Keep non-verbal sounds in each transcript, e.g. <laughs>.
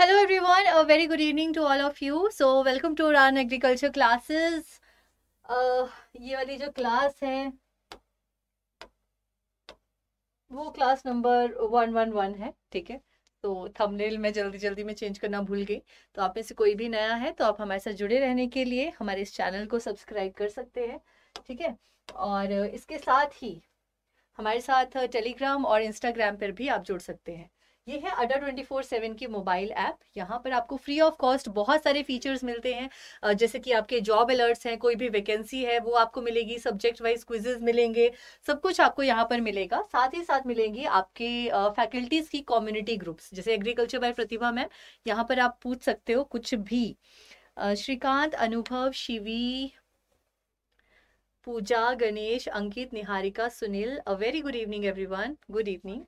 Hello everyone very good evening to all of you so welcome to Ran agriculture classes. Uh, ये वाली जो class है वो class number one one one है ठीक है तो थंबनेल में जल्दी जल्दी में चेंज करना भूल गई तो आप में से कोई भी नया है तो आप हमारे साथ जुड़े रहने के लिए हमारे इस चैनल को सब्सक्राइब कर सकते हैं ठीक है और इसके साथ ही हमारे साथ टेलीग्राम और इंस्टाग्राम पर भी आप जुड़ सकते हैं ये है अड्डा ट्वेंटी फोर सेवन की मोबाइल ऐप यहाँ पर आपको फ्री ऑफ कॉस्ट बहुत सारे फीचर्स मिलते हैं जैसे कि आपके जॉब अलर्ट्स हैं कोई भी वैकेंसी है वो आपको मिलेगी सब्जेक्ट वाइज क्विजेज मिलेंगे सब कुछ आपको यहाँ पर मिलेगा साथ ही साथ मिलेंगी आपके फैकल्टीज की कम्युनिटी ग्रुप्स जैसे एग्रीकल्चर बाय प्रतिभा मैम यहाँ पर आप पूछ सकते हो कुछ भी Shrikant Anubhav Shivi Pooja Ganesh Ankit Niharika Sunil uh very good evening everyone good evening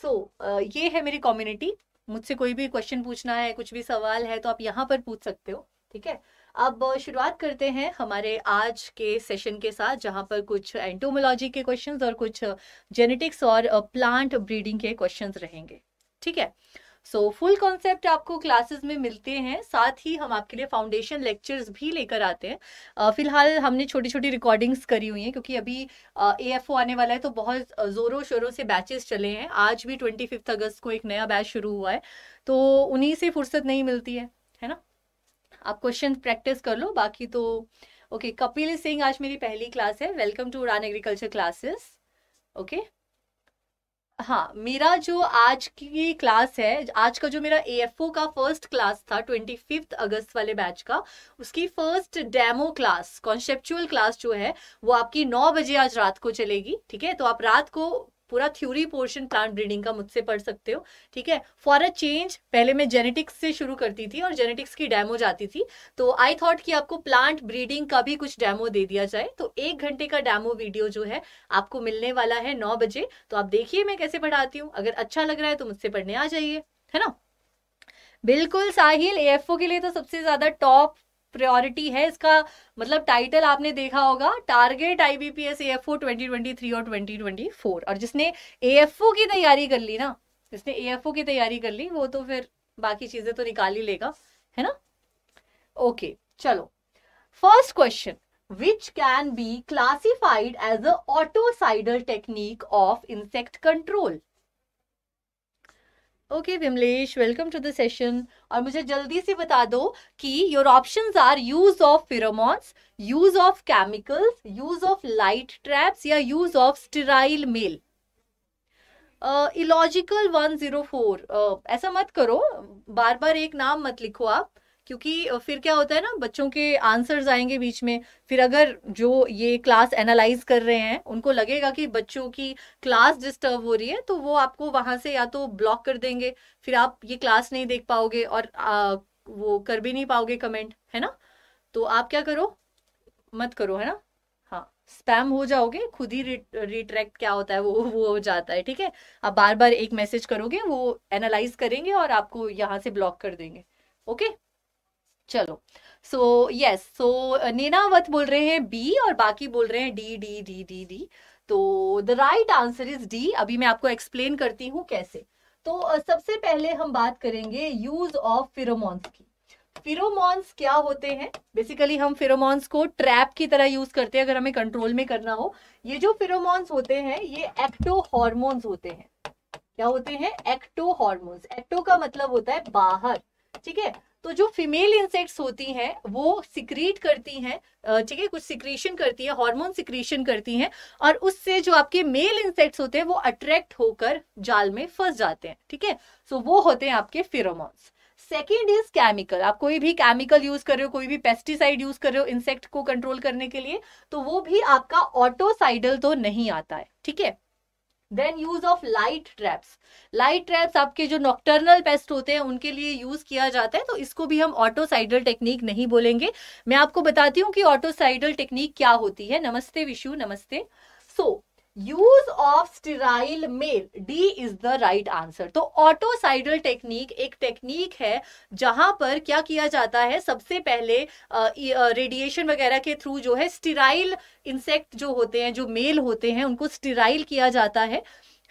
so so, uh, ये है मेरी कम्युनिटी मुझसे कोई भी क्वेश्चन पूछना है कुछ भी सवाल है तो आप यहाँ पर पूछ सकते हो ठीक है अब शुरुआत करते हैं हमारे आज के सेशन के साथ जहाँ पर कुछ एंटोमोलॉजी के क्वेश्चंस और कुछ जेनेटिक्स और प्लांट ब्रीडिंग के क्वेश्चंस रहेंगे ठीक है सो फुल कॉन्सेप्ट आपको क्लासेस में मिलते हैं साथ ही हम आपके लिए फाउंडेशन लेक्चर्स भी लेकर आते हैं uh, फिलहाल हमने छोटी छोटी रिकॉर्डिंग्स करी हुई हैं क्योंकि अभी ए एफ ओ आने वाला है तो बहुत ज़ोरों शोरों से बैचेस चले हैं आज भी ट्वेंटी फिफ्थ अगस्त को एक नया बैच शुरू हुआ है तो उन्हीं से फुर्सत नहीं मिलती है है ना आप क्वेश्चन प्रैक्टिस कर लो बाकी तो ओके कपिल सिंह आज मेरी पहली क्लास है welcome to Udaan agriculture classes okay हाँ मेरा जो आज की क्लास है आज का जो मेरा ए का फर्स्ट क्लास था ट्वेंटी फिफ्थ अगस्त वाले बैच का उसकी first demo class conceptual class जो है वो आपकी नौ बजे आज रात को चलेगी ठीक है तो आप रात को पूरा थ्योरी पोर्शन प्लांट ब्रीडिंग का मुझसे पढ़ सकते हो ठीक है फॉर अ चेंज पहले मैं जेनेटिक्स से शुरू करती थी और जेनेटिक्स की डैमो जाती थी तो आई थॉट कि आपको प्लांट ब्रीडिंग का भी कुछ डैमो दे दिया जाए तो एक घंटे का डैमो वीडियो जो है आपको मिलने वाला है नौ बजे तो आप देखिए मैं कैसे पढ़ाती हूँ अगर अच्छा लग रहा है तो मुझसे पढ़ने आ जाइए है ना बिल्कुल साहिल एएफओ के लिए तो सबसे ज्यादा टॉप प्रायोरिटी है इसका मतलब टाइटल आपने देखा होगा टारगेट आईबीपीएस एएफओ 2023 और 2024 और जिसने एएफओ की तैयारी कर ली ना जिसने एएफओ की तैयारी कर ली वो तो फिर बाकी चीजें तो निकाल ही लेगा है ना ओके चलो first question which can be classified as the autocidal technique of insect control okay Vimlesh welcome to the session और मुझे जल्दी से बता दो कि your options are use of pheromones use of chemicals use of light traps या use of sterile male illogical one zero four ऐसा मत करो बार बार एक नाम मत लिखो आप क्योंकि फिर क्या होता है ना बच्चों के आंसर्स आएंगे बीच में फिर अगर जो ये क्लास एनालाइज कर रहे हैं उनको लगेगा कि बच्चों की क्लास डिस्टर्ब हो रही है तो वो आपको वहां से या तो ब्लॉक कर देंगे फिर आप ये क्लास नहीं देख पाओगे और आ, वो कर भी नहीं पाओगे कमेंट है ना तो आप क्या करो मत करो है ना हाँ स्पैम हो जाओगे खुद ही रिट्रैक्ट क्या होता है वो वो हो जाता है ठीक है आप बार बार एक मैसेज करोगे वो एनालाइज करेंगे और आपको यहाँ से ब्लॉक कर देंगे ओके चलो सो यस सो नेनावत बोल रहे हैं बी और बाकी बोल रहे हैं D D D D D तो the right answer is D अभी मैं आपको एक्सप्लेन करती हूँ कैसे तो uh, सबसे पहले हम बात करेंगे यूज ऑफ फिरोमोन्स की फिरोमोन्स क्या होते हैं बेसिकली हम फिरोमोन्स को ट्रैप की तरह यूज करते हैं अगर हमें कंट्रोल में करना हो ये जो फिरोमोन्स होते हैं ये एक्टो हॉर्मोन्स होते हैं क्या होते हैं एक्टो हॉर्मोन्स एक्टो का मतलब होता है बाहर ठीक है तो जो फीमेल इंसेक्ट्स होती हैं वो सिक्रीट करती हैं ठीक है कुछ सिक्रीशन करती है हार्मोन सिक्रीशन करती हैं और उससे जो आपके मेल इंसेक्ट्स होते हैं वो अट्रैक्ट होकर जाल में फंस जाते हैं ठीक है सो वो होते हैं आपके फिरोमोन्स सेकेंड इज केमिकल आप कोई भी केमिकल यूज कर रहे हो कोई भी पेस्टिसाइड यूज कर रहे हो इंसेक्ट को कंट्रोल करने के लिए तो वो भी आपका ऑटोसाइडल तो नहीं आता है ठीक है then use of light traps light traps आपके जो नॉक्टर्नल पेस्ट होते हैं उनके लिए यूज किया जाता है तो इसको भी हम ऑटोसाइडल टेक्निक नहीं बोलेंगे मैं आपको बताती हूँ कि ऑटोसाइडल टेक्निक क्या होती है नमस्ते विशु नमस्ते so so, use of sterile male D is the right answer तो ऑटोसाइडल टेक्निक एक टेक्निक है जहां पर क्या किया जाता है सबसे पहले रेडिएशन वगैरह के थ्रू जो है स्टेराइल इंसेक्ट जो होते हैं जो मेल होते हैं उनको स्टेराइल किया जाता है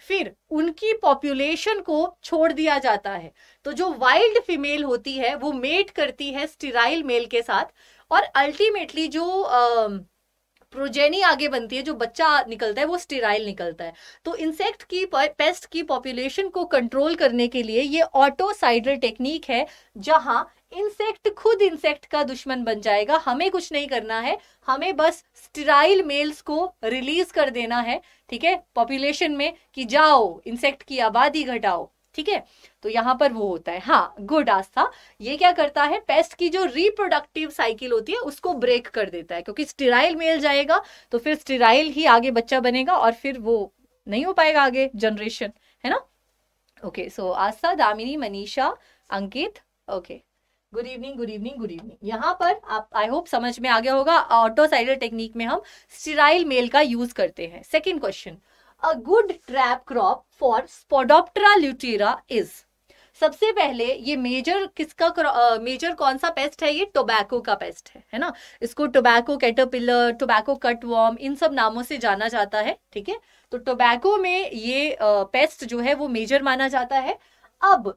फिर उनकी पॉपुलेशन को छोड़ दिया जाता है तो जो वाइल्ड फीमेल होती है वो मेट करती है स्टिराइल मेल के साथ और अल्टीमेटली जो आ, प्रोजेनी आगे बनती है जो बच्चा निकलता है वो स्टेराइल निकलता है तो इंसेक्ट की पेस्ट की पॉपुलेशन को कंट्रोल करने के लिए ये ऑटोसाइडल टेक्निक है जहां इंसेक्ट खुद इंसेक्ट का दुश्मन बन जाएगा हमें कुछ नहीं करना है हमें बस स्टेराइल मेल्स को रिलीज कर देना है ठीक है पॉपुलेशन में कि जाओ इंसेक्ट की आबादी घटाओ ठीक है तो यहाँ पर वो होता है हाँ गुड आस्था ये क्या करता है पेस्ट की जो रिप्रोडक्टिव साइकिल होती है उसको ब्रेक कर देता है क्योंकि स्टिराइल मेल जाएगा तो फिर स्टिराइल ही आगे बच्चा बनेगा और फिर वो नहीं हो पाएगा आगे जनरेशन है ना okay so Aastha Damini Manisha Ankit okay good evening good evening good evening यहाँ पर आप आई होप समझ में आ गया होगा ऑटोसाइडल टेक्निक में हम स्टिराइल मेल का यूज करते हैं second question a good trap crop for spodoptera litura is सबसे पहले ये मेजर किसका मेजर uh, कौन सा पेस्ट है ये टोबैको का पेस्ट है है ना इसको टोबैको कैटरपिलर टोबैको कटवॉर्म इन सब नामों से जाना जाता है ठीक है तो टोबैको में ये uh, पेस्ट जो है वो मेजर माना जाता है अब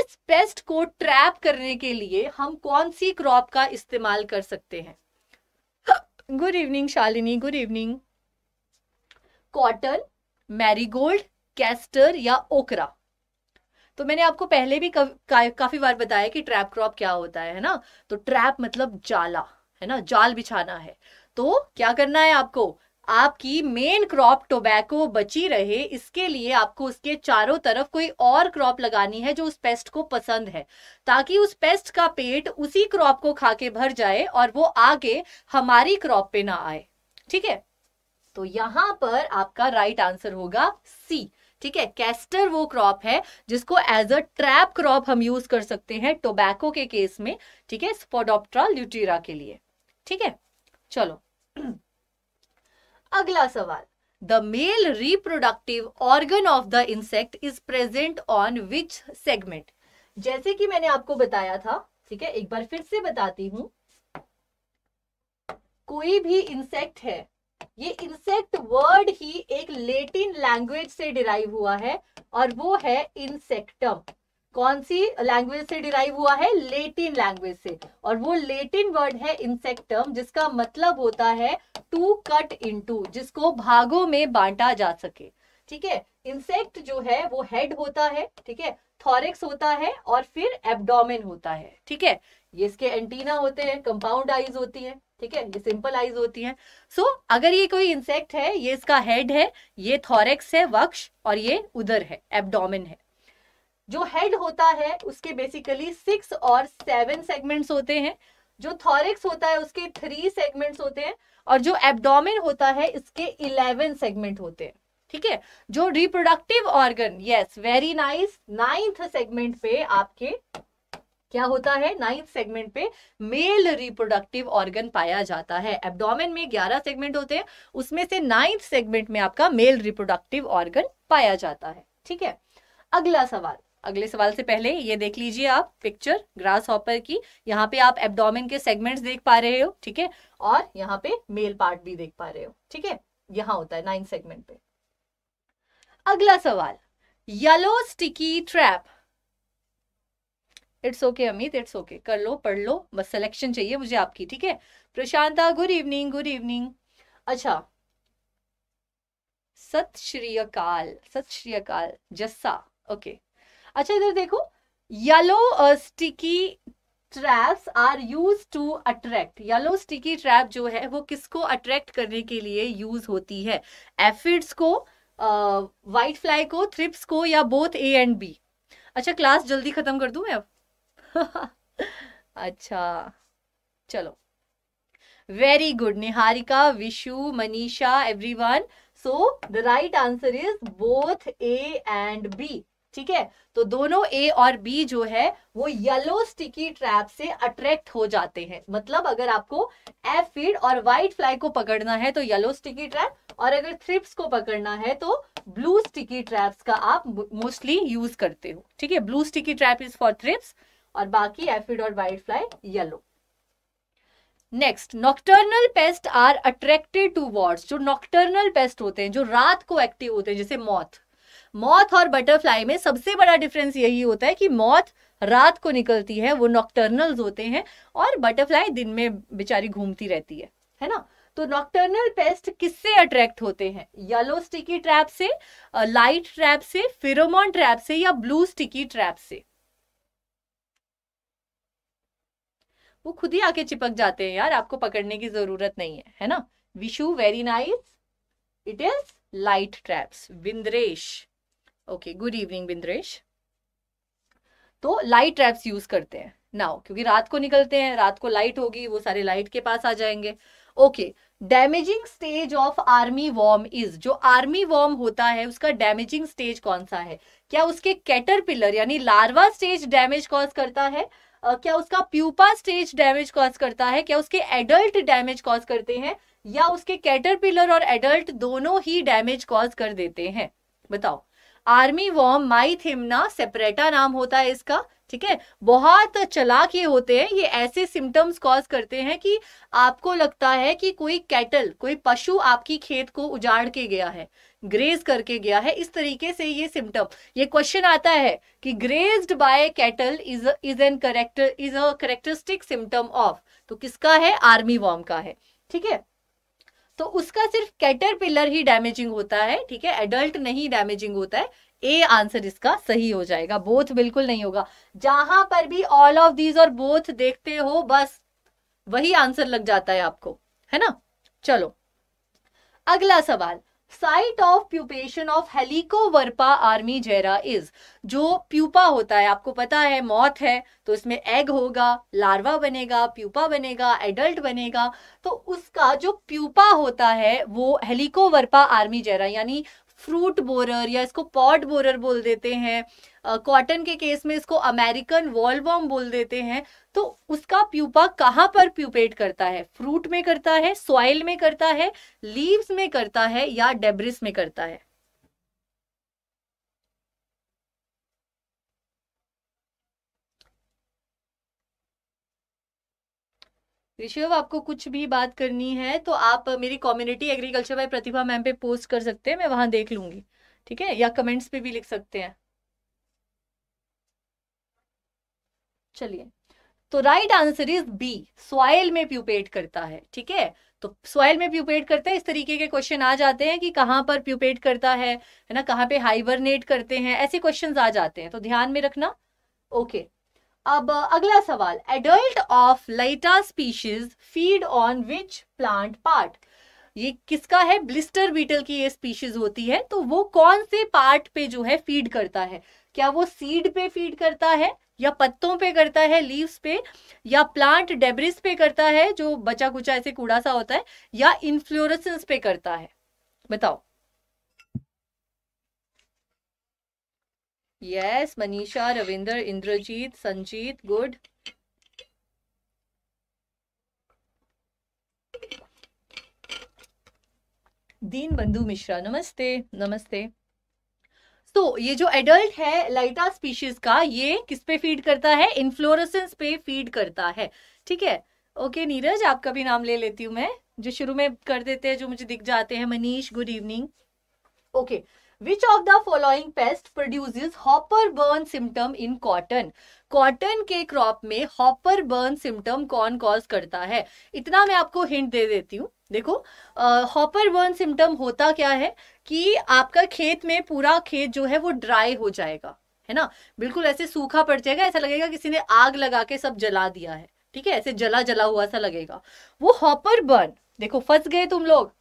इस पेस्ट को ट्रैप करने के लिए हम कौन सी क्रॉप का इस्तेमाल कर सकते हैं good evening Shalini good evening cotton marigold castor या ओकरा तो मैंने आपको पहले भी का, का, काफी बार बताया कि ट्रैप क्रॉप क्या होता है ना तो ट्रैप मतलब जाला है ना जाल बिछाना है तो क्या करना है आपको आपकी मेन क्रॉप टोबैको बची रहे इसके लिए आपको उसके चारों तरफ कोई और क्रॉप लगानी है जो उस पेस्ट को पसंद है ताकि उस पेस्ट का पेट उसी क्रॉप को खा के भर जाए और वो आगे हमारी क्रॉप पे ना आए ठीक है तो यहां पर आपका राइट आंसर होगा सी ठीक है कैस्टर वो क्रॉप है जिसको एज अ ट्रैप क्रॉप हम यूज कर सकते हैं टोबैको के केस में ठीक है स्पोडोप्ट्रा ल्यूटीरा के लिए ठीक है चलो <clears throat> अगला सवाल the male reproductive organ of the insect is present on which segment जैसे कि मैंने आपको बताया था ठीक है एक बार फिर से बताती हूं कोई भी इंसेक्ट है ये इंसेक्ट वर्ड ही एक लेटिन लैंग्वेज से डिराइव हुआ है और वो है इंसेक्टम कौन सी लैंग्वेज से डिराइव हुआ है लेटिन लैंग्वेज से और वो लेटिन वर्ड है इंसेक्टम जिसका मतलब होता है टू कट इनटू जिसको भागों में बांटा जा सके ठीक है इंसेक्ट जो है वो हेड होता है ठीक है थॉरिक्स होता है और फिर एबडोमिन होता है ठीक है ये इसके एंटीना होते हैं कंपाउंड आईज होती है ठीक है ये सिंपल आईज होती हैं सो so, अगर ये कोई इंसेक्ट है ये इसका हेड है ये थॉरेक्स है वक्ष और ये उधर है एबडोमिन है जो हेड होता है उसके बेसिकली सिक्स और सेवन सेगमेंट्स होते हैं जो थॉरेक्स होता है उसके थ्री सेगमेंट्स होते हैं और जो एबडोमिन होता है इसके इलेवन सेगमेंट होते हैं ठीक है जो reproductive organ yes very nice ninth segment पे आपके क्या होता है नाइन्थ सेगमेंट पे मेल रिप्रोडक्टिव ऑर्गन पाया जाता है एब्डोमेन में ग्यारह सेगमेंट होते हैं उसमें से नाइन्थ सेगमेंट में आपका मेल रिप्रोडक्टिव ऑर्गन पाया जाता है ठीक है अगला सवाल अगले सवाल से पहले ये देख लीजिए आप पिक्चर ग्रास हॉपर की यहाँ पे आप एब्डोमेन के सेगमेंट्स देख पा रहे हो ठीक है और यहाँ पे मेल पार्ट भी देख पा रहे हो ठीक है यहाँ होता है नाइन्थ सेगमेंट पे अगला सवाल yellow sticky trap it's okay Amit it's okay कर लो पढ़ लो बस सिलेक्शन चाहिए मुझे आपकी ठीक है Prashanta good evening good evening अच्छा सत श्री अकाल सत श्री अकाल जस्सा ओके अच्छा इधर देखो yellow sticky traps are use to attract yellow sticky trap जो है वो किसको अट्रैक्ट करने के लिए यूज होती है एफिड्स को वाइट फ्लाई को थ्रिप्स को या बोथ ए एंड बी अच्छा क्लास जल्दी खत्म कर दू मैं अब <laughs> अच्छा चलो very good Niharika Vishu Manisha everyone so the right answer is both A and B ठीक है तो दोनों ए और बी जो है वो येलो स्टिकी ट्रैप से अट्रैक्ट हो जाते हैं मतलब अगर आपको एफ फीड और व्हाइट फ्लाई को पकड़ना है तो येलो स्टिकी ट्रैप और अगर थ्रिप्स को पकड़ना है तो ब्लू स्टिकी ट्रैप्स का आप मोस्टली यूज करते हो ठीक है blue sticky trap is for thrips और बाकी एफिड और white fly yellow next nocturnal pest are attracted towards जो नॉक्टर्नल पेस्ट होते हैं जो रात को एक्टिव होते हैं जैसे मौत मौत और बटरफ्लाई में सबसे बड़ा डिफरेंस यही होता है कि मौत रात को निकलती है वो नॉक्टर्नल्स होते हैं और बटरफ्लाई दिन में बेचारी घूमती रहती है है ना तो नॉक्टर्नल पेस्ट किससे अट्रैक्ट होते हैं येलो स्टिकी ट्रैप से लाइट ट्रैप से फिरोमोन ट्रैप से या ब्लू स्टिकी ट्रैप से वो खुद ही आके चिपक जाते हैं यार आपको पकड़ने की जरूरत नहीं है है ना Vishu very nice it is light traps Bindresh okay good evening Bindresh तो लाइट ट्रैप्स यूज करते हैं नाउ क्योंकि रात को निकलते हैं रात को लाइट होगी वो सारे लाइट के पास आ जाएंगे okay damaging stage of armyworm is जो आर्मी वॉर्म होता है उसका डैमेजिंग स्टेज कौन सा है क्या उसके कैटरपिलर यानी लार्वा स्टेज डैमेज कॉज करता है क्या उसका प्यूपा स्टेज डैमेज कॉज करता है क्या उसके एडल्ट डैमेज कॉज करते हैं या उसके कैटरपिलर और एडल्ट दोनों ही डैमेज कॉज कर देते हैं बताओ आर्मी वॉर्म माइथिमना सेपरेटा नाम होता है इसका ठीक है बहुत चलाक ये होते हैं ये ऐसे सिम्टम्स कॉज करते हैं कि आपको लगता है कि कोई कैटल कोई पशु आपकी खेत को उजाड़ के गया है ग्रेज करके गया है इस तरीके से ये सिम्टम ये क्वेश्चन आता है कि grazed by cattle is is an character is a characteristic symptom of तो किसका है आर्मी वॉर्म का है ठीक है तो उसका सिर्फ कैटर पिलर ही डैमेजिंग होता है ठीक है एडल्ट नहीं डैमेजिंग होता है ए आंसर इसका सही हो जाएगा बोथ बिल्कुल नहीं होगा जहां पर भी ऑल ऑफ दीज और बोथ देखते हो बस वही आंसर लग जाता है आपको है ना चलो अगला सवाल site of pupation of helicoverpa armigera is जो प्यूपा होता है आपको पता है मौत है तो इसमें एग होगा लार्वा बनेगा प्यूपा बनेगा एडल्ट बनेगा तो उसका जो प्यूपा होता है वो हेलिकोवर्पा आर्मी जेरा यानी फ्रूट बोरर या इसको पॉट बोरर बोल देते हैं कॉटन के केस में इसको अमेरिकन वॉलबॉम बोल देते हैं तो उसका प्यूपा कहाँ पर प्यूपेट करता है फ्रूट में करता है सॉइल में करता है लीव्स में करता है या डेब्रिस में करता है ऋषभ आपको कुछ भी बात करनी है तो आप मेरी community agriculture by Pratibha ma'am पे पोस्ट कर सकते हैं मैं वहां देख लूंगी ठीक है या कमेंट्स पे भी लिख सकते हैं चलिए तो right answer is B soil में प्यूपेट करता है ठीक है तो सॉइल में प्यूपेट करता है इस तरीके के क्वेश्चन आ जाते हैं कि कहां पर प्यूपेट करता है है ना कहां पे हाइबरनेट करते हैं ऐसे क्वेश्चन आ जाते हैं तो ध्यान में रखना ओके अब अगला सवाल adult of lytta species feed on which plant part ये किसका है ब्लिस्टर बीटल की ये स्पीशीज होती है तो वो कौन से पार्ट पे जो है फीड करता है क्या वो सीड पे फीड करता है या पत्तों पे करता है लीव्स पे या प्लांट डेब्रिस पे करता है जो बचा कुचा ऐसे कूड़ा सा होता है या इन्फ्लोरेसेंस पे करता है बताओ यस मनीषा रविंदर इंद्रजीत संजीत गुड दीन बंधु मिश्रा नमस्ते नमस्ते तो ये जो एडल्ट है लाइटा स्पीशीज का ये किस पे फीड करता है इनफ्लोरसेंस पे फीड करता है ठीक है ओके नीरज आपका भी नाम ले लेती हूँ मैं जो शुरू में कर देते हैं जो मुझे दिख जाते हैं Manish good evening okay okay, which of the following pest produces hopper burn symptom in cotton cotton के क्रॉप में हॉपर बर्न सिम्टम कौन कॉज करता है इतना मैं आपको हिंट दे देती हूँ देखो हॉपर बर्न सिम्टम होता क्या है कि आपका खेत में पूरा खेत जो है वो ड्राई हो जाएगा है ना बिल्कुल ऐसे सूखा पड़ जाएगा ऐसा लगेगा किसी ने आग लगा के सब जला दिया है ठीक है ऐसे जला जला हुआ सा लगेगा वो हॉपर बर्न देखो फंस गए तुम लोग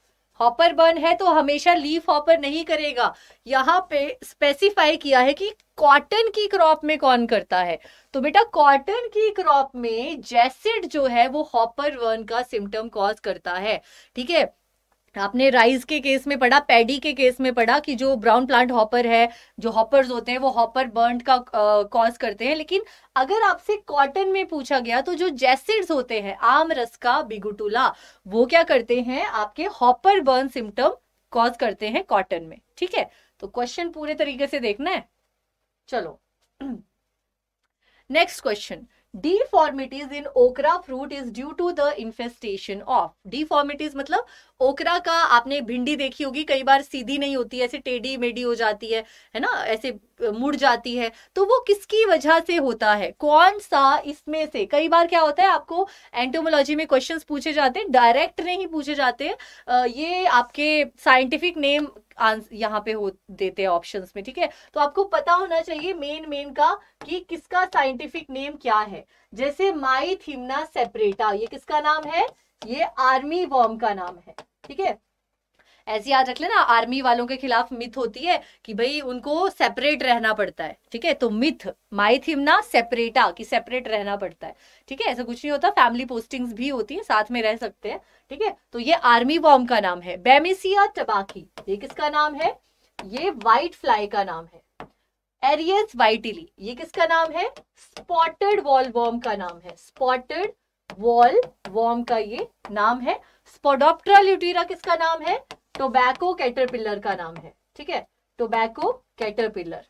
हॉपर बर्न है तो हमेशा लीफ हॉपर नहीं करेगा यहाँ पे स्पेसिफाई किया है कि कॉटन की क्रॉप में कौन करता है तो बेटा कॉटन की क्रॉप में जैसिड जो है वो हॉपर वर्न का सिम्टम कॉज करता है ठीक है आपने राइस के केस में पढ़ा पैडी के केस में पढ़ा कि जो ब्राउन प्लांट हॉपर है जो हॉपर्स होते हैं वो हॉपर बर्न का कॉज करते हैं लेकिन अगर आपसे कॉटन में पूछा गया तो जो जैसिड्स होते हैं आम रसका बिगुटुला वो क्या करते हैं आपके हॉपर बर्न सिम्टम कॉज करते हैं कॉटन में ठीक है तो क्वेश्चन पूरे तरीके से देखना है चलो <clears throat> next question deformities in okra fruit is due to the infestation of deformities मतलब ओकरा का आपने भिंडी देखी होगी कई बार सीधी नहीं होती ऐसे टेढ़ी मेढ़ी हो जाती है है ना ऐसे मुड़ जाती है तो वो किसकी वजह से होता है कौन सा इसमें से कई बार क्या होता है आपको एंटोमोलॉजी में क्वेश्चंस पूछे जाते हैं डायरेक्ट नहीं पूछे जाते ये आपके साइंटिफिक नेम यहाँ पे हो देते हैं ऑप्शन में ठीक है तो आपको पता होना चाहिए मेन मेन का कि किसका साइंटिफिक नेम क्या है जैसे माई थीमना सेपरेटा ये किसका नाम है ये आर्मी वॉर्म का नाम है ठीक है ऐसी याद रख लेना आर्मी वालों के खिलाफ मिथ होती है कि भाई उनको सेपरेट रहना पड़ता है ठीक है तो मिथ माई ना सेपरेटा कि सेपरेट रहना पड़ता है ठीक है ऐसा कुछ नहीं होता फैमिली पोस्टिंग्स भी होती है साथ में रह सकते हैं ठीक है तो ये आर्मी बॉम का नाम है बेमिसिया टबाकी ये किसका नाम है ये व्हाइट फ्लाई का नाम है एरियस वाइटिली ये किसका नाम है स्पॉटेड वॉल वॉर्म का नाम है स्पॉटेड वॉल वॉर्म का ये नाम है स्पोडोप्ट्रा ल्यूटीरा किसका नाम है टोबैको कैटरपिलर का नाम है ठीक है टोबैको कैटरपिलर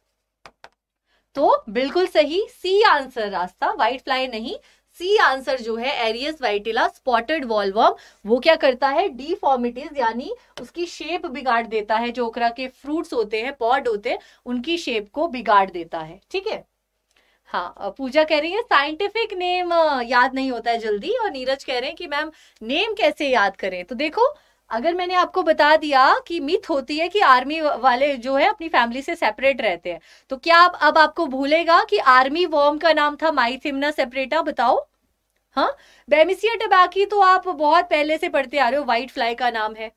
तो बिल्कुल सही सी आंसर रास्ता व्हाइट फ्लाई नहीं सी आंसर जो है एरियस वाइटिला स्पॉटेड वॉलवर्म वो क्या करता है डिफॉर्मिटीज यानी उसकी शेप बिगाड़ देता है जो ओकरा के फ्रूट्स होते हैं पॉड होते हैं उनकी शेप को बिगाड़ देता है ठीक है हाँ पूजा कह रही है साइंटिफिक नेम याद नहीं होता है जल्दी और नीरज कह रहे हैं कि मैम नेम कैसे याद करें तो देखो अगर मैंने आपको बता दिया कि मिथ होती है कि आर्मी वाले जो है अपनी फैमिली से सेपरेट रहते हैं तो क्या आप अब आपको भूलेगा कि आर्मी वॉर्म का नाम था माइथिमना सेपरेटा बताओ हाँ बेमिसिया टबाकी तो आप बहुत पहले से पढ़ते आ रहे हो वाइट फ्लाई का नाम है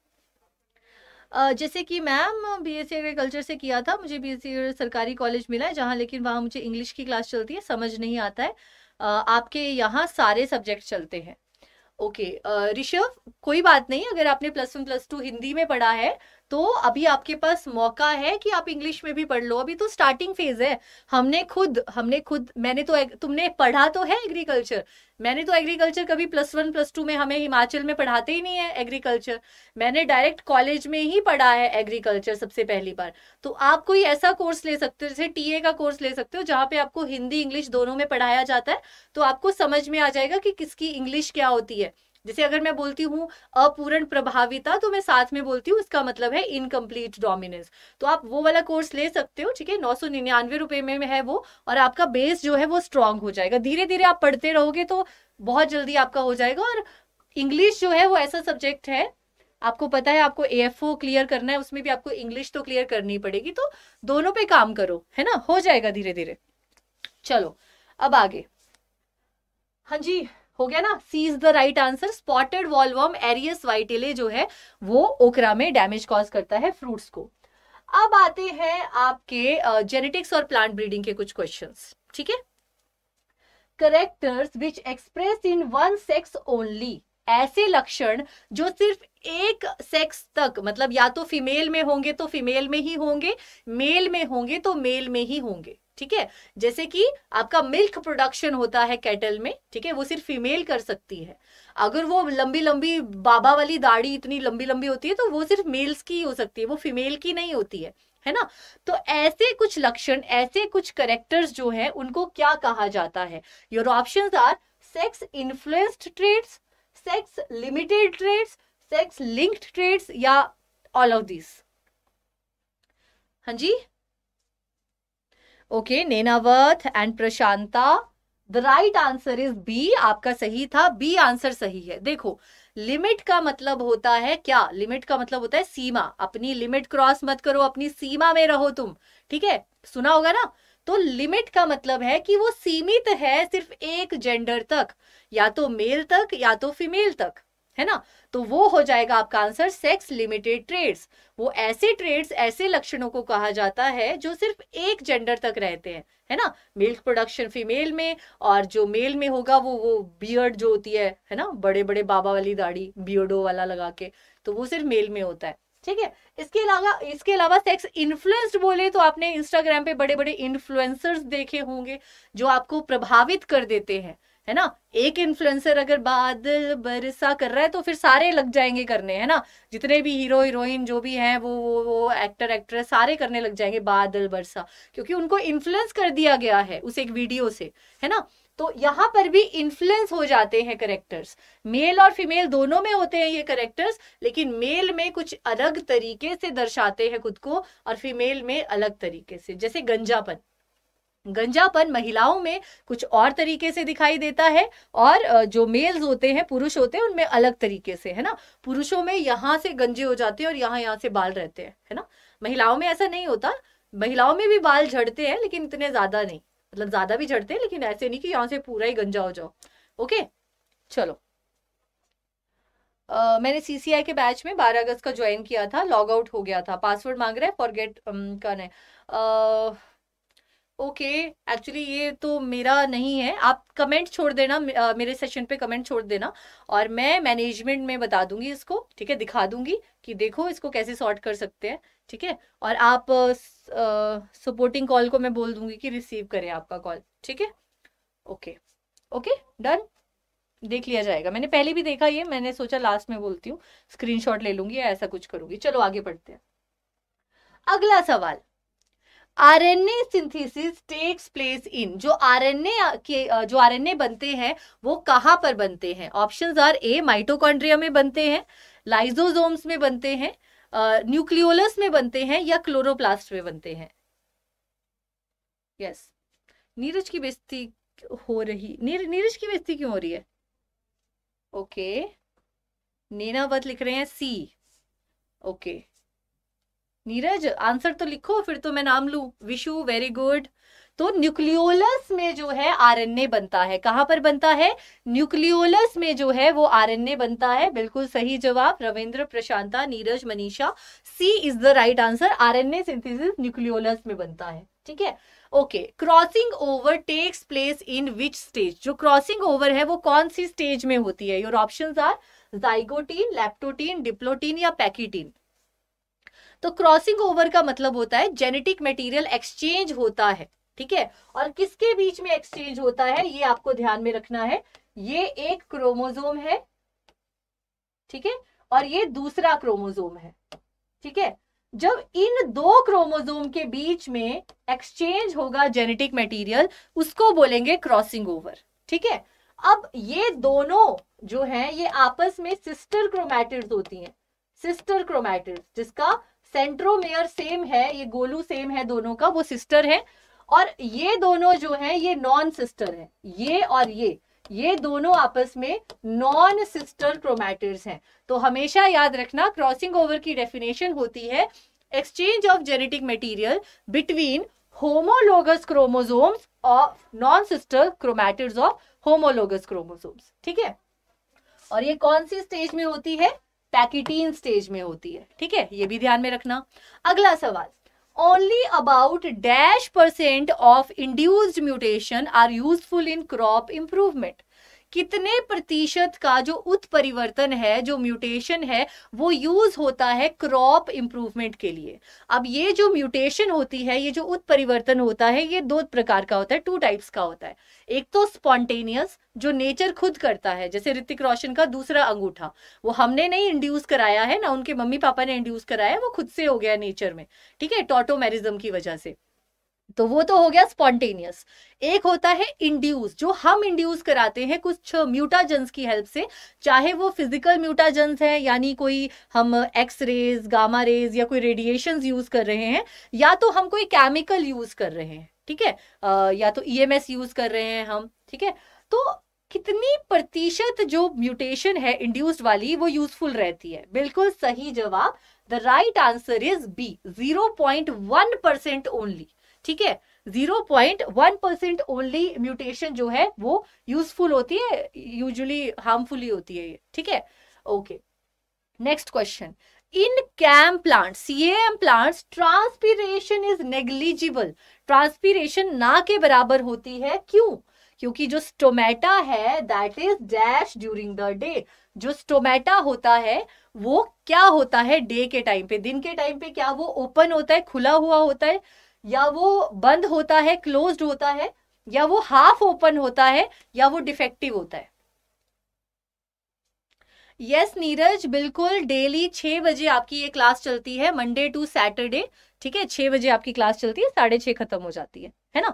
जैसे कि मैम बी एस एग्रीकल्चर से किया था मुझे बी एस सरकारी कॉलेज मिला है जहाँ लेकिन वहाँ मुझे इंग्लिश की क्लास चलती है समझ नहीं आता है आपके यहाँ सारे सब्जेक्ट चलते हैं ओके ऋषभ uh, कोई बात नहीं अगर आपने plus one plus two Hindi में पढ़ा है तो अभी आपके पास मौका है कि आप इंग्लिश में भी पढ़ लो अभी तो स्टार्टिंग फेज है हमने खुद हमने खुद मैंने तो तुमने पढ़ा तो है एग्रीकल्चर मैंने तो एग्रीकल्चर कभी प्लस वन प्लस टू में हमें हिमाचल में पढ़ाते ही नहीं है एग्रीकल्चर मैंने डायरेक्ट कॉलेज में ही पढ़ा है एग्रीकल्चर सबसे पहली बार तो आप कोई ऐसा कोर्स ले सकते हो जैसे टीए का कोर्स ले सकते हो जहाँ पे आपको हिंदी इंग्लिश दोनों में पढ़ाया जाता है तो आपको समझ में आ जाएगा कि किसकी इंग्लिश क्या होती है जैसे अगर मैं बोलती हूँ अपूर्ण प्रभाविता तो मैं साथ में बोलती हूँ इसका मतलब है इनकम्प्लीट डोमिनेंस तो आप वो वाला कोर्स ले सकते हो ठीक है नौ सौ निन्यानवे रुपये में है वो और आपका बेस जो है वो स्ट्रांग हो जाएगा धीरे धीरे आप पढ़ते रहोगे तो बहुत जल्दी आपका हो जाएगा और इंग्लिश जो है वो ऐसा सब्जेक्ट है आपको पता है आपको ए एफ ओ क्लियर करना है उसमें भी आपको इंग्लिश तो क्लियर करनी पड़ेगी तो दोनों पे काम करो है ना हो जाएगा धीरे धीरे चलो अब आगे हाँ जी हो गया ना C is the right answer spotted bollworm एरियस वाइटिले जो है वो ओकरा में डैमेज कॉज करता है फ्रूट्स को अब आते हैं आपके जेनेटिक्स uh, और प्लांट ब्रीडिंग के कुछ क्वेश्चन ठीक है characters which express in one sex only ऐसे लक्षण जो सिर्फ एक सेक्स तक मतलब या तो फीमेल में होंगे तो फीमेल में ही होंगे मेल में होंगे तो मेल में ही होंगे ठीक है जैसे कि आपका मिल्क प्रोडक्शन होता है कैटल में ठीक है वो सिर्फ फीमेल कर सकती है अगर वो लंबी लंबी बाबा वाली दाढ़ी इतनी लंबी लंबी होती है तो वो सिर्फ मेल्स की हो सकती है वो फीमेल की नहीं होती है है ना तो ऐसे कुछ लक्षण ऐसे कुछ करेक्टर्स जो है उनको क्या कहा जाता है your option are sex influenced traits sex limited traits sex linked traits या ऑल ऑफ दिस हाँ जी okay Nenavat and Prashanta the right answer is B आपका सही था बी आंसर सही है देखो लिमिट का मतलब होता है क्या लिमिट का मतलब होता है सीमा अपनी लिमिट क्रॉस मत करो अपनी सीमा में रहो तुम ठीक है सुना होगा ना तो लिमिट का मतलब है कि वो सीमित है सिर्फ एक जेंडर तक या तो मेल तक या तो फीमेल तक है ना तो वो हो जाएगा आपका आंसर सेक्स लिमिटेड ट्रेड्स वो ऐसे ट्रेड्स ऐसे लक्षणों को कहा जाता है जो सिर्फ एक जेंडर तक रहते हैं है ना मिल्क प्रोडक्शन फीमेल में और जो मेल में होगा वो वो बियर्ड जो होती है है ना बड़े बड़े बाबा वाली दाढ़ी बियर्डो वाला लगा के तो वो सिर्फ मेल में होता है ठीक है इसके अलावा इसके अलावा सेक्स इन्फ्लुएंस्ड बोले तो आपने इंस्टाग्राम पे बड़े बड़े इन्फ्लुएंसर्स देखे होंगे जो आपको प्रभावित कर देते हैं है ना एक इन्फ्लुएंसर अगर बादल बरसा कर रहा है तो फिर सारे लग जाएंगे करने है ना जितने भी हीरो हीरोइन जो भी हैं वो वो वो एक्टर एक्ट्रेस सारे करने लग जाएंगे बादल बरसा क्योंकि उनको इन्फ्लुएंस कर दिया गया है उस एक वीडियो से है ना तो यहाँ पर भी इन्फ्लुएंस हो जाते हैं करेक्टर्स मेल और फीमेल दोनों में होते हैं ये करेक्टर्स लेकिन मेल में कुछ अलग तरीके से दर्शाते हैं खुद को और फीमेल में अलग तरीके से जैसे गंजापन गंजापन महिलाओं में कुछ और तरीके से दिखाई देता है और जो मेल्स होते हैं पुरुष होते हैं उनमें अलग तरीके से है ना पुरुषों में यहाँ से गंजे हो जाते हैं और यहाँ यहाँ से बाल रहते हैं है ना महिलाओं में ऐसा नहीं होता महिलाओं में भी बाल झड़ते हैं लेकिन इतने ज्यादा नहीं मतलब ज्यादा भी झड़ते हैं लेकिन ऐसे नहीं कि यहाँ से पूरा ही गंजा हो जाओ ओके चलो Uh, मैंने सीसीआई के बैच में 12 अगस्त का ज्वाइन किया था लॉग आउट हो गया था पासवर्ड मांग रहे हैं फॉरगेट um, कौन है uh, ओके okay, एक्चुअली ये तो मेरा नहीं है आप कमेंट छोड़ देना मेरे सेशन पे कमेंट छोड़ देना और मैं मैनेजमेंट में बता दूंगी इसको ठीक है दिखा दूंगी कि देखो इसको कैसे सॉर्ट कर सकते हैं ठीक है और आप सपोर्टिंग कॉल को मैं बोल दूंगी कि रिसीव करें आपका कॉल ठीक है ओके ओके डन देख लिया जाएगा मैंने पहले भी देखा ये मैंने सोचा लास्ट में बोलती हूँ स्क्रीन ले लूंगी या ऐसा कुछ करूंगी चलो आगे बढ़ते हैं अगला सवाल RNA synthesis takes place in जो आरएनए के जो आरएनए बनते हैं वो कहाँ पर बनते हैं ऑप्शंस आर ए माइटोकॉन्ड्रिया में बनते हैं लाइजोजोम्स में बनते हैं न्यूक्लियोलस में बनते हैं या क्लोरोप्लास्ट में बनते हैं यस yes. नीरज की बेस्ती हो रही नीर, नीरज की बेस्ती क्यों हो रही है ओके okay. वत लिख रहे हैं C okay okay. Neeraj answer तो लिखो फिर तो मैं नाम लू विशु वेरी गुड तो न्यूक्लियोलस में जो है आरएनए बनता है कहां पर बनता है न्यूक्लियोलस में जो है वो आरएनए बनता है बिल्कुल सही जवाब Ravindra Prashanta Neeraj Manisha C is the right answer RNA synthesis nucleolus में बनता है ठीक है okay crossing over takes place in which stage जो क्रॉसिंग ओवर है वो कौन सी स्टेज में होती है your option are zygotene leptotene diplotene या पैकीटीन तो क्रॉसिंग ओवर का मतलब होता है जेनेटिक मटेरियल एक्सचेंज होता है ठीक है और किसके बीच में एक्सचेंज होता है ये आपको ध्यान में रखना है ये एक क्रोमोजोम है ठीक है और ये दूसरा क्रोमोजोम है ठीक है जब इन दो क्रोमोजोम के बीच में एक्सचेंज होगा जेनेटिक मटेरियल उसको बोलेंगे क्रॉसिंग ओवर ठीक है अब ये दोनों जो हैं ये आपस में सिस्टर क्रोमैटिड्स होती हैं सिस्टर क्रोमैटिड्स जिसका सेंट्रोमेयर सेम है ये गोलू सेम है दोनों का वो सिस्टर है और ये दोनों जो है ये नॉन सिस्टर है ये और ये ये दोनों आपस में नॉन सिस्टर क्रोमैटिड्स हैं तो हमेशा याद रखना क्रॉसिंग ओवर की डेफिनेशन होती है exchange of genetic material between homologous chromosomes और non sister chromatids of homologous chromosomes ठीक है और ये कौन सी स्टेज में होती है पैकेटीन स्टेज में होती है ठीक है ये भी ध्यान में रखना अगला सवाल only about dash percent of induced mutation are useful in crop improvement कितने प्रतिशत का जो उत्परिवर्तन है जो म्यूटेशन है वो यूज होता है क्रॉप इंप्रूवमेंट के लिए अब ये जो म्यूटेशन होती है ये जो उत्परिवर्तन होता है ये दो प्रकार का होता है टू टाइप्स का होता है एक तो स्पॉन्टेनियस जो नेचर खुद करता है जैसे ऋतिक रोशन का दूसरा अंगूठा वो हमने नहीं इंड्यूस कराया है ना उनके मम्मी पापा ने इंड्यूस कराया वो खुद से हो गया नेचर में ठीक है टोटोमेरिज्म की वजह से तो वो तो हो गया स्पॉन्टेनियस एक होता है इंड्यूस जो हम इंड्यूस कराते हैं कुछ म्यूटाजेंस की हेल्प से चाहे वो फिजिकल म्यूटाजेंस है यानी कोई हम एक्स रेज गामा रेज या कोई रेडिएशन यूज कर रहे हैं या तो हम कोई केमिकल यूज कर रहे हैं ठीक है या तो ईएमएस e यूज कर रहे हैं हम ठीक है तो कितनी प्रतिशत जो म्यूटेशन है इंड्यूस्ड वाली वो यूजफुल रहती है बिल्कुल सही जवाब the right answer is B zero point one percent only ठीक है zero point one percent only mutation जो है वो यूजफुल होती है यूजली हार्मफुली होती है ये ठीक है okay next question in CAM plant M plant transpiration is negligible transpiration ना के बराबर होती है क्यों क्योंकि जो स्टोमेटा है that is dash during the day जो स्टोमेटा होता है वो क्या होता है डे के टाइम पे दिन के टाइम पे क्या वो ओपन होता है खुला हुआ होता है या वो बंद होता है क्लोज होता है या वो हाफ ओपन होता है या वो डिफेक्टिव होता है यस yes, नीरज बिल्कुल डेली छह बजे आपकी ये क्लास चलती है मंडे टू सैटरडे ठीक है छह बजे आपकी क्लास चलती है साढ़े छह खत्म हो जाती है है ना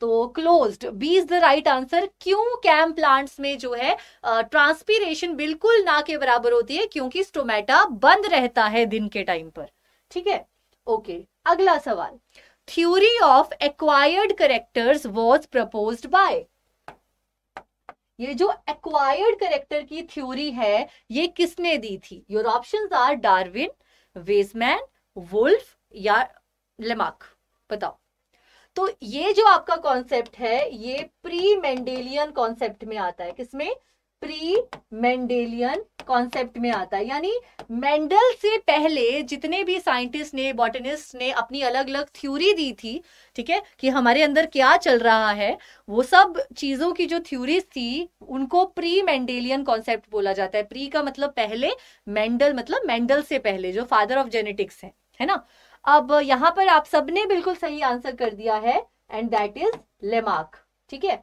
तो closed B is the right answer क्यों कैम प्लांट्स में जो है ट्रांसपीरेशन बिल्कुल ना के बराबर होती है क्योंकि स्टोमेटा बंद रहता है दिन के टाइम पर ठीक है ओके अगला सवाल theory of acquired characters was proposed by ये जो acquired character की theory है ये किसने दी थी Your options are Darwin, Weismann, Wolf या Lamarck. बताओ तो ये जो आपका कॉन्सेप्ट है ये प्री मेंडेलियन कॉन्सेप्ट में आता है किसमें प्री मेंडेलियन कॉन्सेप्ट में आता है यानी मेंडल से पहले जितने भी साइंटिस्ट ने बॉटनिस्ट ने अपनी अलग अलग थ्योरी दी थी ठीक है कि हमारे अंदर क्या चल रहा है वो सब चीज़ों की जो थ्योरीज थी उनको प्री मेंडेलियन कॉन्सेप्ट बोला जाता है प्री का मतलब पहले मेंडल मतलब मेंडल से पहले जो फादर ऑफ जेनेटिक्स है है ना अब यहाँ पर आप सबने बिल्कुल सही आंसर कर दिया है एंड दैट इज लेमार्क ठीक है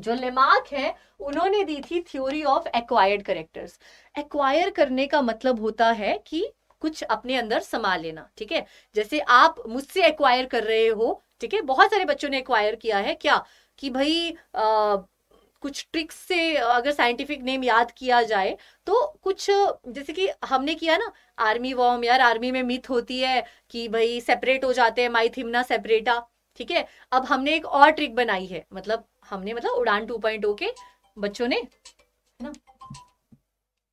जो लेमार्क है उन्होंने दी थी theory of acquired characters acquire करने का मतलब होता है कि कुछ अपने अंदर समा लेना ठीक है जैसे आप मुझसे एक्वायर कर रहे हो ठीक है बहुत सारे बच्चों ने एक्वायर किया है क्या कि भाई आ, कुछ ट्रिक्स से अगर साइंटिफिक नेम याद किया जाए तो कुछ जैसे कि हमने किया ना आर्मी वॉम यार आर्मी में मिथ होती है कि भाई सेपरेट हो जाते हैं माई थिमना सेपरेटा ठीक है अब हमने एक और ट्रिक बनाई है मतलब हमने मतलब उड़ान टू पॉइंट के बच्चों ने है ना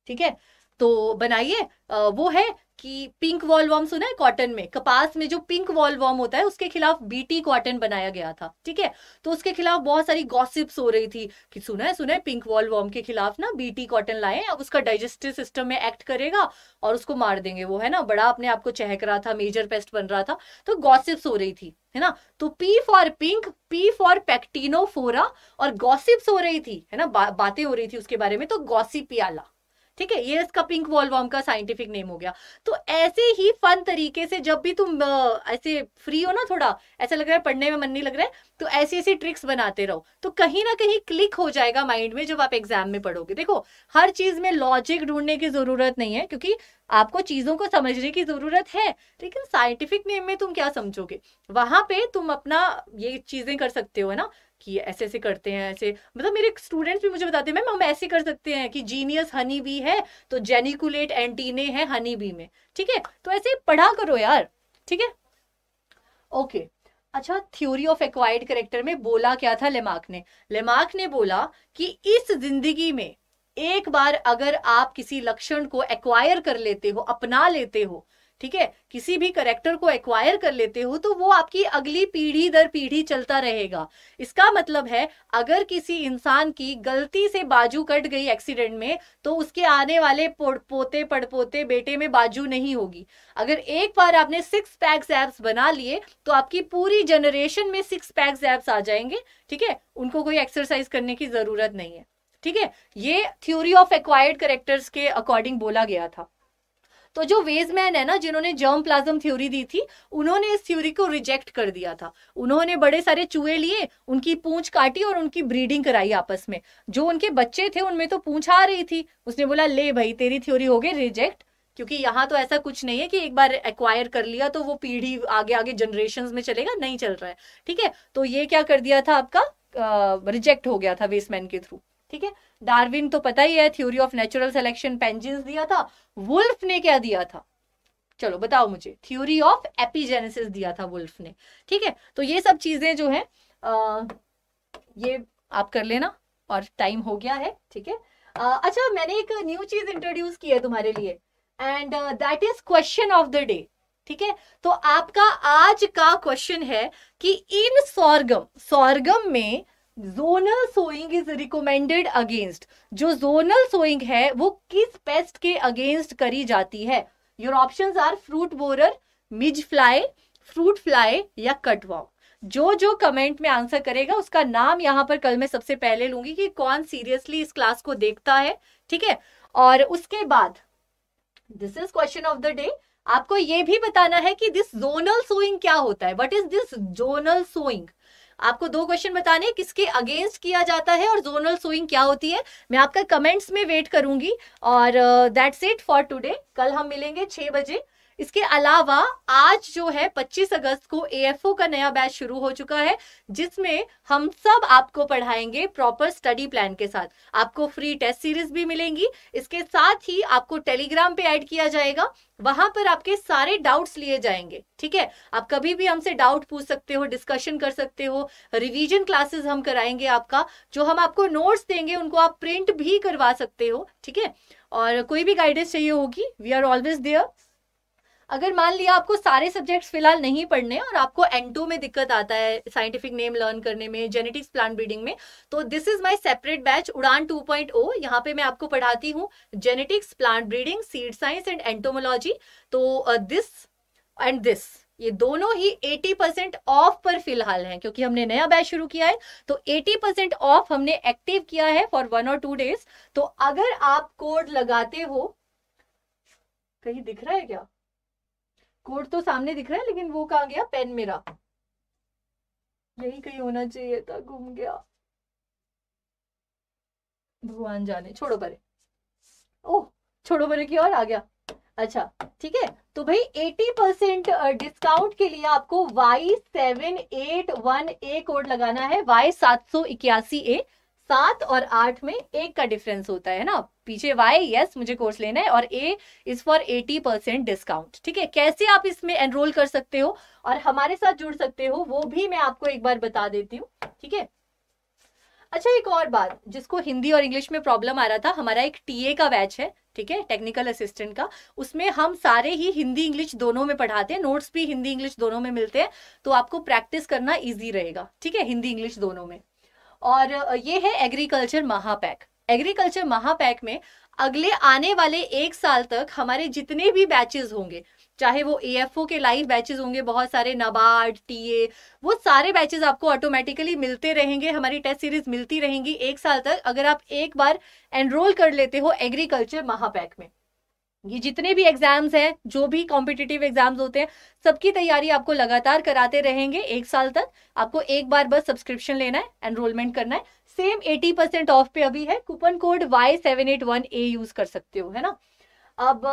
ठीक है तो बनाइए वो है कि पिंक वॉलवॉर्म सुना है कॉटन में कपास में जो पिंक वॉलवॉर्म होता है उसके खिलाफ बीटी कॉटन बनाया गया था ठीक है तो उसके खिलाफ बहुत सारी गॉसिप्स हो रही थी कि सुना है सुना है पिंक वॉलवॉर्म के खिलाफ ना बीटी कॉटन लाए अब उसका डाइजेस्टिव सिस्टम में एक्ट करेगा और उसको मार देंगे वो है ना बड़ा अपने आप को चहक रहा था मेजर पेस्ट बन रहा था तो गॉसिप्स हो रही थी है ना तो P for pink P for पैक्टिनो फोरा और गॉसिप्स हो रही थी है ना बातें हो रही थी उसके बारे में तो गॉसिपियाला ठीक है ये इसका पिंक वॉलवॉर्म का साइंटिफिक नेम हो गया तो ऐसे ही फन तरीके से जब भी तुम ऐसे फ्री हो ना थोड़ा ऐसा लग रहा है पढ़ने में मन नहीं लग रहा है तो ऐसी ऐसी ट्रिक्स बनाते रहो तो कहीं ना कहीं क्लिक हो जाएगा माइंड में जब आप एग्जाम में पढ़ोगे देखो हर चीज में लॉजिक ढूंढने की जरूरत नहीं है क्योंकि आपको चीजों को समझने की जरूरत है लेकिन साइंटिफिक नेम में तुम क्या समझोगे वहां पे तुम अपना ये चीजें कर सकते हो ना कि ऐसे ऐसे करते हैं ऐसे मतलब मेरे स्टूडेंट्स भी मुझे बताते हैं मैम हम ऐसे कर सकते हैं कि जीनियस हनी बी है तो जेनिकुलेट एंटीने है हनी बी में ठीक है तो ऐसे पढ़ा करो यार ठीक है ओके अच्छा थ्योरी ऑफ एक्वायर्ड करेक्टर में बोला क्या था लेमार्क ने लेमार्क ने बोला कि इस जिंदगी में एक बार अगर आप किसी लक्षण को एक्वायर कर लेते हो अपना लेते हो ठीक है किसी भी करेक्टर को एक्वायर कर लेते हो तो वो आपकी अगली पीढ़ी दर पीढ़ी चलता रहेगा इसका मतलब है अगर किसी इंसान की गलती से बाजू कट गई एक्सीडेंट में तो उसके आने वाले पोते पड़पोते बेटे में बाजू नहीं होगी अगर एक बार आपने सिक्स पैक्स एप्स बना लिए तो आपकी पूरी जनरेशन में सिक्स पैक्स एप्स आ जाएंगे ठीक है उनको कोई एक्सरसाइज करने की जरूरत नहीं है ठीक है ये थ्योरी ऑफ एक्वायर्ड करेक्टर्स के अकॉर्डिंग बोला गया था तो जो वेजमैन है ना जिन्होंने जर्म प्लाज्म थ्योरी दी थी उन्होंने इस थ्योरी को रिजेक्ट कर दिया था उन्होंने बड़े सारे चूहे लिए उनकी पूंछ काटी और उनकी ब्रीडिंग कराई आपस में जो उनके बच्चे थे उनमें तो पूंछ आ रही थी उसने बोला ले भाई तेरी थ्योरी हो गई रिजेक्ट क्योंकि यहाँ तो ऐसा कुछ नहीं है कि एक बार एक्वायर कर लिया तो वो पीढ़ी आगे आगे जनरेशन में चलेगा नहीं चल रहा है ठीक है तो ये क्या कर दिया था आपका रिजेक्ट हो गया था वेस्टमैन के थ्रू ठीक है डार्विन तो पता ही है थ्योरी ऑफ नेचुरल सिलेक्शन पेंजिन्स दिया था वुल्फ ने क्या दिया था चलो बताओ मुझे थ्योरी ऑफ एपीजेनेसिस दिया था वुल्फ ने ठीक है तो ये सब चीजें जो है आ, ये आप कर लेना और टाइम हो गया है ठीक है अच्छा मैंने एक न्यू चीज इंट्रोड्यूस की है तुम्हारे लिए and that is question of the day ठीक है तो आपका आज का क्वेश्चन है कि इन सौरगम सौरगम में zonal sowing is recommended against जो जोनल सोइंग है वो किस पेस्ट के अगेंस्ट करी जाती है your options are fruit borer midge fly fruit fly या कटवाओ जो जो कमेंट में आंसर करेगा उसका नाम यहाँ पर कल मैं सबसे पहले लूंगी कि कौन सीरियसली इस क्लास को देखता है ठीक है और उसके बाद this is question of the day आपको ये भी बताना है कि दिस जोनल सोइंग क्या होता है what is this zonal sowing आपको दो क्वेश्चन बताने किसके अगेंस्ट किया जाता है और जोनल सोइंग क्या होती है मैं आपका कमेंट्स में वेट करूंगी और दैट्स इट फॉर टुडे कल हम मिलेंगे छः बजे इसके अलावा आज जो है 25 अगस्त को एएफओ का नया बैच शुरू हो चुका है जिसमें हम सब आपको पढ़ाएंगे प्रॉपर स्टडी प्लान के साथ आपको फ्री टेस्ट सीरीज भी मिलेंगी इसके साथ ही आपको टेलीग्राम पे ऐड किया जाएगा वहां पर आपके सारे डाउट्स लिए जाएंगे ठीक है आप कभी भी हमसे डाउट पूछ सकते हो डिस्कशन कर सकते हो रिविजन क्लासेस हम कराएंगे आपका जो हम आपको नोट्स देंगे उनको आप प्रिंट भी करवा सकते हो ठीक है और कोई भी गाइडेंस चाहिए होगी वी आर ऑलवेज देयर अगर मान लिया आपको सारे सब्जेक्ट्स फिलहाल नहीं पढ़ने और आपको एंटो में दिक्कत आता है साइंटिफिक नेम लर्न करने में जेनेटिक्स प्लांट ब्रीडिंग में तो this is my separate batch Udaan 2.0 point यहाँ पे मैं आपको पढ़ाती हूँ genetics plant breeding seed science and entomology तो दिस एंड दिस ये दोनों ही 80 परसेंट ऑफ पर फिलहाल हैं क्योंकि हमने नया बैच शुरू किया है तो 80 परसेंट ऑफ हमने एक्टिव किया है फॉर वन और टू डेज तो अगर आप कोड लगाते हो कहीं दिख रहा है क्या कोड तो सामने दिख रहा है लेकिन वो कहा गया पेन मेरा यही कहीं होना चाहिए था घूम गया भगवान जाने छोड़ो परे ओह छोड़ो परे की और आ गया अच्छा ठीक है तो भाई 80 परसेंट डिस्काउंट के लिए आपको Y seven eight one A code लगाना है वाई सात सौ इक्यासी ए सात और आठ में एक का डिफरेंस होता है ना पीछे वाई यस मुझे कोर्स लेना है और A is for eighty percent discount ठीक है कैसे आप इसमें एनरोल कर सकते हो और हमारे साथ जुड़ सकते हो वो भी मैं आपको एक बार बता देती हूँ ठीक है अच्छा एक और बात जिसको हिंदी और इंग्लिश में प्रॉब्लम आ रहा था हमारा एक टीए का बैच है ठीक है टेक्निकल असिस्टेंट का उसमें हम सारे ही हिंदी इंग्लिश दोनों में पढ़ाते हैं नोट्स भी हिंदी इंग्लिश दोनों में मिलते हैं तो आपको प्रैक्टिस करना इजी रहेगा ठीक है हिंदी इंग्लिश दोनों में और ये है एग्रीकल्चर महापैक एग्रीकल्चर महापैक में अगले आने वाले एक साल तक हमारे जितने भी बैचेस होंगे चाहे वो ए के लाइव बैचेस होंगे बहुत सारे नबार्ड टी वो सारे बैचेस आपको ऑटोमेटिकली मिलते रहेंगे हमारी टेस्ट सीरीज मिलती रहेंगी एक साल तक अगर आप एक बार एनरोल कर लेते हो एग्रीकल्चर महापैक में ये जितने भी एग्जाम्स हैं जो भी कॉम्पिटिटिव एग्जाम्स होते हैं सबकी तैयारी आपको लगातार कराते रहेंगे एक साल तक आपको एक बार बस सब्सक्रिप्शन लेना है एनरोलमेंट करना है सेम 80 परसेंट ऑफ पे अभी है coupon code Y seven eight one A use कर सकते हो है ना अब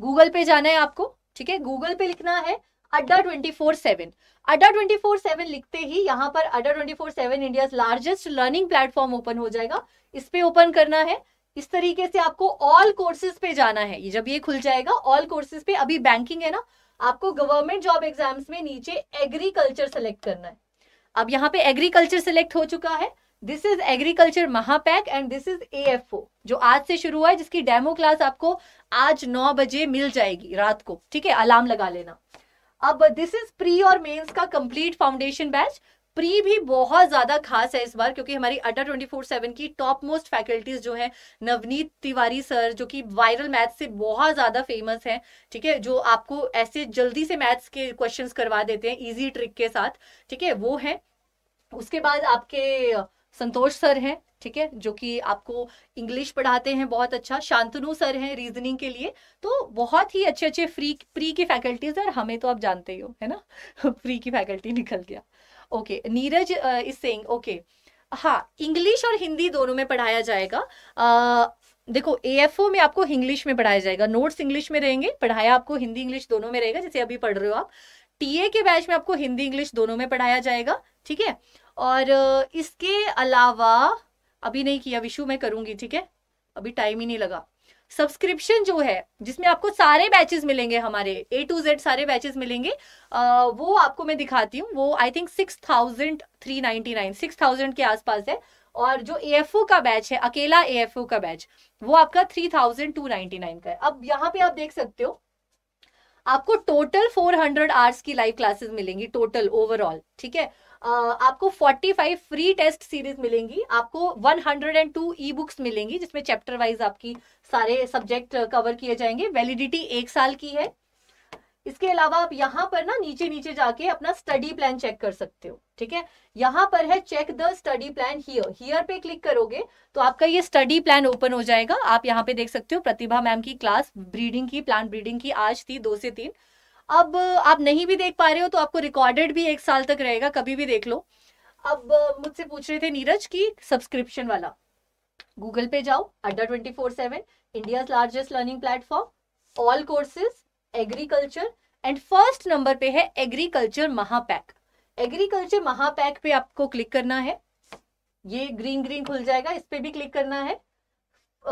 गूगल पे जाना है आपको ठीक है गूगल पे लिखना है Adda twenty four seven Adda twenty four seven लिखते ही यहाँ पर Adda twenty four seven India largest learning platform open हो जाएगा इस पे ओपन करना है इस तरीके से आपको ऑल कोर्सेज पे जाना है ये जब ये खुल जाएगा ऑल कोर्सेज पे अभी बैंकिंग है ना आपको गवर्नमेंट जॉब एग्जाम्स में नीचे एग्रीकल्चर सेलेक्ट करना है अब यहाँ पे एग्रीकल्चर सेलेक्ट हो चुका है दिस इज एग्रीकल्चर महापैक एंड दिस इज ए जो आज से शुरू हुआ है जिसकी डेमो क्लास आपको आज नौ बजे मिल जाएगी रात को ठीक है अलार्म लगा लेना अब दिस इज प्री और मेंस का कंप्लीट फाउंडेशन बैच प्री भी बहुत ज्यादा खास है इस बार क्योंकि हमारी अड्डा ट्वेंटी फोर सेवन की टॉप मोस्ट फैकल्टीज जो है नवनीत तिवारी सर जो कि वायरल मैथ से बहुत ज्यादा फेमस है ठीक है जो आपको ऐसे जल्दी से मैथ्स के क्वेश्चंस करवा देते हैं इजी ट्रिक के साथ ठीक है वो है उसके बाद आपके संतोष सर हैं ठीक है जो कि आपको इंग्लिश पढ़ाते हैं बहुत अच्छा शांतनु सर हैं रीजनिंग के लिए तो बहुत ही अच्छे अच्छे फ्री प्री की फैकल्टीज और हमें तो आप जानते ही हो है ना प्री <laughs> की फैकल्टी निकल गया okay Neeraj is saying okay हाँ इंग्लिश और हिंदी दोनों में पढ़ाया जाएगा uh, देखो ओ में आपको इंग्लिश में पढ़ाया जाएगा नोट्स इंग्लिश में रहेंगे पढ़ाया आपको हिंदी इंग्लिश दोनों में रहेगा जैसे अभी पढ़ रहे हो आप टी ए के बैच में आपको हिंदी इंग्लिश दोनों में पढ़ाया जाएगा ठीक है और uh, इसके अलावा अभी नहीं किया विशु मैं करूंगी ठीक है अभी टाइम ही नहीं लगा सब्सक्रिप्शन जो है जिसमें आपको सारे बैचेस मिलेंगे हमारे ए टू जेड सारे बैचेस मिलेंगे आ, वो आपको मैं दिखाती हूँ वो I think six thousand three ninety nine six thousand के आसपास है और जो ए एफ ओ का बैच है अकेला ए एफ ओ का बैच वो आपका three thousand two ninety nine का है अब यहाँ पे आप देख सकते हो आपको टोटल फोर हंड्रेड आवर्स की लाइव क्लासेस मिलेंगी टोटल ओवरऑल ठीक है आपको 45 फ्री टेस्ट सीरीज मिलेंगी आपको 102 ई बुक्स मिलेंगी जिसमें चैप्टर वाइज आपकी सारे सब्जेक्ट कवर किए जाएंगे वैलिडिटी एक साल की है इसके अलावा आप यहाँ पर ना नीचे नीचे जाके अपना स्टडी प्लान चेक कर सकते हो ठीक है यहाँ पर है check the study plan here here पे क्लिक करोगे तो आपका ये स्टडी प्लान ओपन हो जाएगा आप यहाँ पे देख सकते हो प्रतिभा मैम की क्लास ब्रीडिंग की प्लांट ब्रीडिंग की आज थी दो से तीन अब आप नहीं भी देख पा रहे हो तो आपको रिकॉर्डेड भी एक साल तक रहेगा कभी भी देख लो अब मुझसे पूछ रहे थे नीरज की सब्सक्रिप्शन वाला गूगल पे जाओ Adda twenty four seven India largest learning platform all courses agriculture and first number पे है एग्रीकल्चर महापैक एग्रीकल्चर महापैक पे आपको क्लिक करना है ये ग्रीन ग्रीन खुल जाएगा इस पे भी क्लिक करना है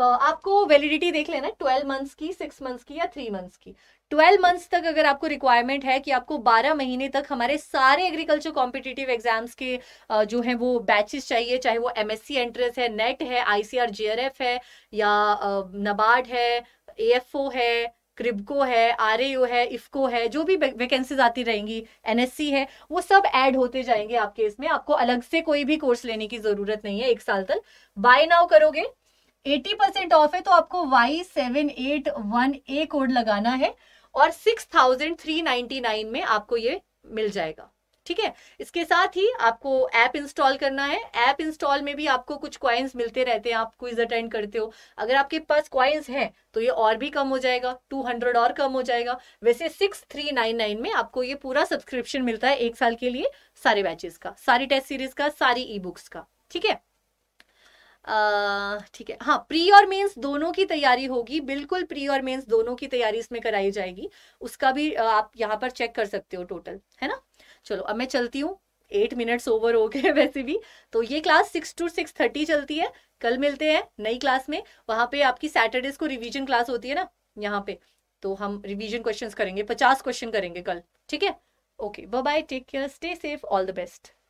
आपको वैलिडिटी देख लेना है ट्वेल्व मंथ्स की सिक्स मंथ्स की या थ्री मंथ्स की ट्वेल्व मंथ्स तक अगर आपको रिक्वायरमेंट है कि आपको बारह महीने तक हमारे सारे एग्रीकल्चर कॉम्पिटिटिव एग्जाम्स के जो हैं वो बैचेस चाहिए चाहे वो एमएससी एंट्रेंस है नेट है आईसीआर जेआरएफ है या नबार्ड है ए है क्रिबको है आर है इफको है जो भी वैकेंसीज आती रहेंगी एन है वो सब ऐड होते जाएंगे आपके इसमें आपको अलग से कोई भी कोर्स लेने की जरूरत नहीं है एक साल तक बाय नाउ करोगे 80% ऑफ है तो आपको Y seven eight one A code लगाना है और six thousand three ninety nine में आपको ये मिल जाएगा ठीक है इसके साथ ही आपको ऐप इंस्टॉल करना है ऐप इंस्टॉल में भी आपको कुछ क्वाइंस मिलते रहते हैं आप क्विज अटेंड करते हो अगर आपके पास क्वाइंस हैं तो ये और भी कम हो जाएगा 200 और कम हो जाएगा वैसे 6399 में आपको ये पूरा सब्सक्रिप्शन मिलता है एक साल के लिए सारे बैचेस का सारी टेस्ट सीरीज का सारी ई बुक्स का ठीक है ठीक है हाँ प्री और मेंस दोनों की तैयारी होगी बिल्कुल प्री और मेंस दोनों की तैयारी इसमें कराई जाएगी उसका भी आप यहाँ पर चेक कर सकते हो टोटल है ना चलो अब मैं चलती हूँ एट मिनट्स ओवर हो गए वैसे भी तो ये class six to six thirty चलती है कल मिलते हैं नई क्लास में वहाँ पे आपकी सैटरडेज को रिविजन क्लास होती है ना यहाँ पे तो हम रिविजन क्वेश्चन करेंगे पचास क्वेश्चन करेंगे कल ठीक है okay bye bye take care stay safe all the best